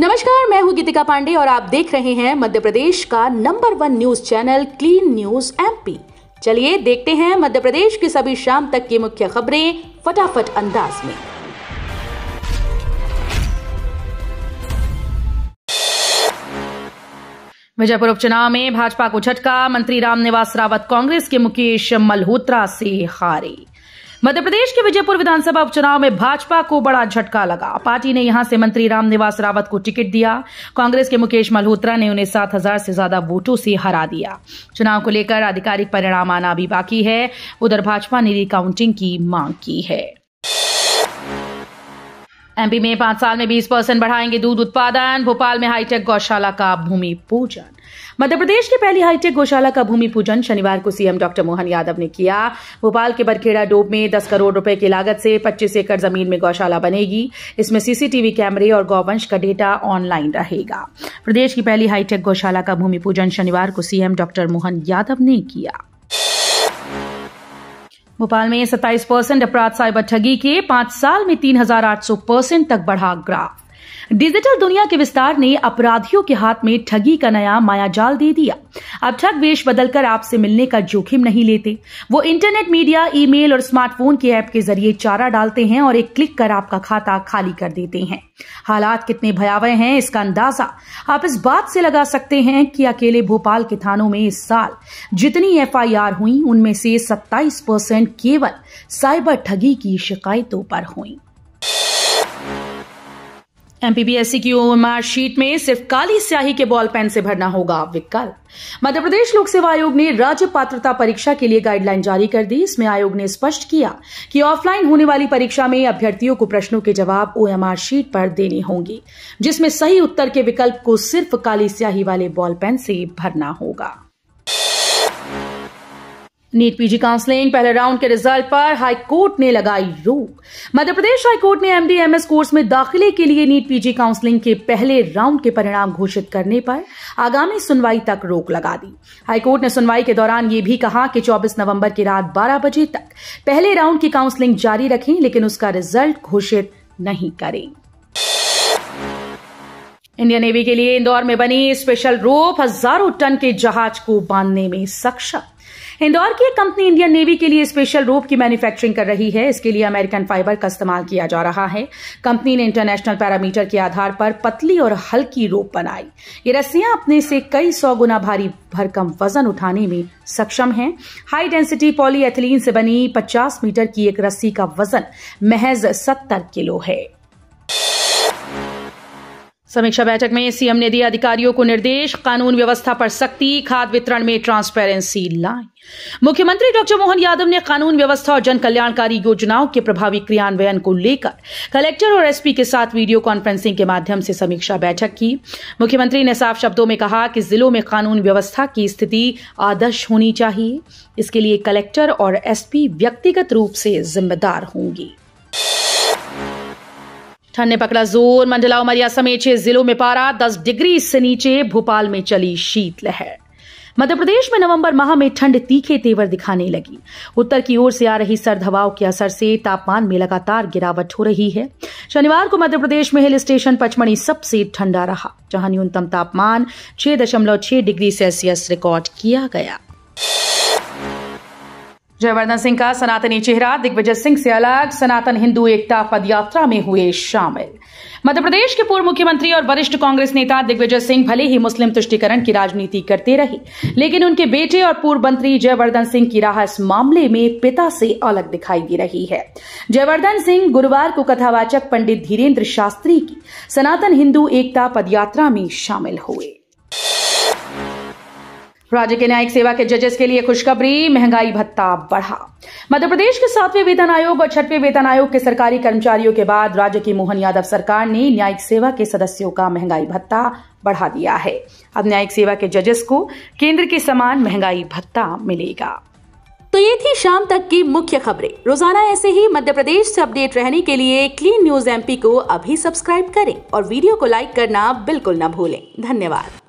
नमस्कार मैं हूं गीतिका पांडे और आप देख रहे हैं मध्य प्रदेश का number one news channel clean news MP चलिए देखते हैं मध्य प्रदेश की सभी शाम तक की मुख्य खबरें फटाफट अंदाज में विजयपुर उपचुनाव में भाजपा को झटका मंत्री रामनिवास रावत कांग्रेस के मुकेश मल्होत्रा से हारे मध्य प्रदेश के विजयपुर विधानसभा उपचुनाव में भाजपा को बड़ा झटका लगा पार्टी ने यहां से मंत्री रामनिवास रावत को टिकट दिया कांग्रेस के मुकेश मल्होत्रा ने उन्हें सात हजार से ज्यादा वोटों से हरा दिया चुनाव को लेकर आधिकारिक परिणाम आना भी बाकी है उधर भाजपा ने रिकाउंटिंग की मांग की है एमपी में पांच साल में 20 परसेंट बढ़ाएंगे दूध उत्पादन भोपाल में हाईटेक गौशाला का भूमि पूजन मध्य प्रदेश की पहली हाईटेक गौशाला का भूमि पूजन शनिवार को सीएम डॉक्टर मोहन यादव ने किया भोपाल के बरखेड़ा डोब में दस करोड़ रुपए की लागत से पच्चीस एकड़ जमीन में गौशाला बनेगी इसमें सीसीटीवी कैमरे और गौवंश का डेटा ऑनलाइन रहेगा प्रदेश की पहली हाईटेक गौशाला का भूमि पूजन शनिवार को सीएम डॉक्टर मोहन यादव ने किया भोपाल में 27 परसेंट अपराध साइबर ठगी के पांच साल में 3,800 परसेंट तक बढ़ा ग्राफ डिजिटल दुनिया के विस्तार ने अपराधियों के हाथ में ठगी का नया मायाजाल दे दिया अब ठग वेश बदलकर आपसे मिलने का जोखिम नहीं लेते वो इंटरनेट मीडिया ईमेल और स्मार्टफोन के ऐप के जरिए चारा डालते हैं और एक क्लिक कर आपका खाता खाली कर देते हैं हालात कितने भयावह हैं इसका अंदाजा आप इस बात से लगा सकते हैं कि अकेले भोपाल के थानों में इस साल जितनी एफआईआर हुई उनमें से 27 परसेंट केवल साइबर ठगी की शिकायतों पर हुई एमपीपीएससी की ओएमआर शीट में सिर्फ काली स्याही के बॉल पेन से भरना होगा विकल्प मध्य प्रदेश लोक सेवा आयोग ने राज्य पात्रता परीक्षा के लिए गाइडलाइन जारी कर दी इसमें आयोग ने स्पष्ट किया कि ऑफलाइन होने वाली परीक्षा में अभ्यर्थियों को प्रश्नों के जवाब ओएमआर शीट पर देने होंगे जिसमें सही उत्तर के विकल्प को सिर्फ काली स्याही वाले बॉल पेन से भरना होगा नीट पीजी काउंसलिंग पहले राउंड के रिजल्ट पर हाई कोर्ट ने लगाई रोक मध्य प्रदेश हाई कोर्ट ने एमडीएमएस कोर्स में दाखिले के लिए नीट पीजी काउंसलिंग के पहले राउंड के परिणाम घोषित करने पर आगामी सुनवाई तक रोक लगा दी हाई कोर्ट ने सुनवाई के दौरान यह भी कहा कि 24 नवंबर की रात 12 बजे तक पहले राउंड की काउंसलिंग जारी रखें लेकिन उसका रिजल्ट घोषित नहीं करें इंडियन नेवी के लिए इंदौर में बनी स्पेशल रोप हजारों टन के जहाज को बांधने में सक्षम इंदौर की एक कंपनी इंडियन नेवी के लिए स्पेशल रोप की मैन्युफैक्चरिंग कर रही है इसके लिए अमेरिकन फाइबर का इस्तेमाल किया जा रहा है कंपनी ने इंटरनेशनल पैरामीटर के आधार पर पतली और हल्की रोप बनाई ये रस्सियां अपने से कई सौ गुना भारी भरकम वजन उठाने में सक्षम हैं हाई डेंसिटी पॉलीएथिलीन से बनी पचास मीटर की एक रस्सी का वजन महज सत्तर किलो है समीक्षा बैठक में सीएम ने दिया अधिकारियों को निर्देश कानून व्यवस्था पर सख्ती खाद वितरण में ट्रांसपेरेंसी लाएं मुख्यमंत्री डॉक्टर मोहन यादव ने कानून व्यवस्था और जन कल्याणकारी योजनाओं के प्रभावी क्रियान्वयन को लेकर कलेक्टर और एसपी के साथ वीडियो कॉन्फ्रेंसिंग के माध्यम से समीक्षा बैठक की मुख्यमंत्री ने साफ शब्दों में कहा कि जिलों में कानून व्यवस्था की स्थिति आदर्श होनी चाहिए इसके लिए कलेक्टर और एसपी व्यक्तिगत रूप से जिम्मेदार होंगी ठंड ने पकड़ा जोर मंडला उमरिया समेत छह जिलों में पारा दस डिग्री से नीचे भोपाल में चली शीतलहर मध्य प्रदेश में नवंबर माह में ठंड तीखे तेवर दिखाने लगी उत्तर की ओर से आ रही सर्द हवाओं के असर से तापमान में लगातार गिरावट हो रही है शनिवार को मध्य प्रदेश में हिल स्टेशन पचमढ़ी सबसे ठंडा रहा जहां न्यूनतम तापमान छह दशमलव छह डिग्री सेल्सियस रिकॉर्ड किया गया जयवर्धन सिंह का सनातनी चेहरा दिग्विजय सिंह से अलग सनातन हिंदू एकता पदयात्रा में हुए शामिल मध्य प्रदेश के पूर्व मुख्यमंत्री और वरिष्ठ कांग्रेस नेता दिग्विजय सिंह भले ही मुस्लिम तुष्टिकरण की राजनीति करते रहे लेकिन उनके बेटे और पूर्व मंत्री जयवर्धन सिंह की राह इस मामले में पिता से अलग दिखाई दे रही है जयवर्धन सिंह गुरुवार को कथावाचक पंडित धीरेन्द्र शास्त्री की सनातन हिंदू एकता पदयात्रा में शामिल हुए राज्य के न्यायिक सेवा के जजेस के लिए खुशखबरी महंगाई भत्ता बढ़ा मध्य प्रदेश के सातवें वेतन आयोग और छठवें वेतन आयोग के सरकारी कर्मचारियों के बाद राज्य की मोहन यादव सरकार ने न्यायिक सेवा के सदस्यों का महंगाई भत्ता बढ़ा दिया है अब न्यायिक सेवा के जजेस को केंद्र के समान महंगाई भत्ता मिलेगा तो ये थी शाम तक की मुख्य खबरें रोजाना ऐसे ही मध्य प्रदेश से अपडेट रहने के लिए क्लीन न्यूज एमपी को अभी सब्सक्राइब करें और वीडियो को लाइक करना बिल्कुल न भूलें धन्यवाद